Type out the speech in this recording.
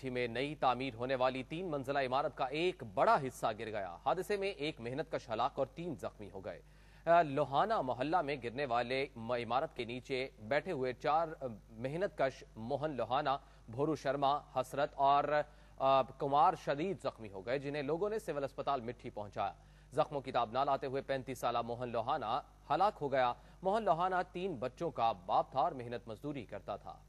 अमेठी में नई तामीर होने वाली तीन मंजिला इमारत का एक बड़ा हिस्सा गिर गया हादसे में एक मेहनत का हलाक और तीन जख्मी हो गए लोहाना मोहल्ला में गिरने वाले इमारत के नीचे बैठे हुए चार मेहनतकश मोहन लोहाना भोरू शर्मा हसरत और कुमार शदीद जख्मी हो गए जिन्हें लोगों ने सिविल अस्पताल मिट्टी पहुंचाया जख्मों की ना लाते हुए पैंतीस साल मोहन लोहाना हलाक हो गया मोहन लोहाना तीन बच्चों का बाप था और मेहनत मजदूरी करता था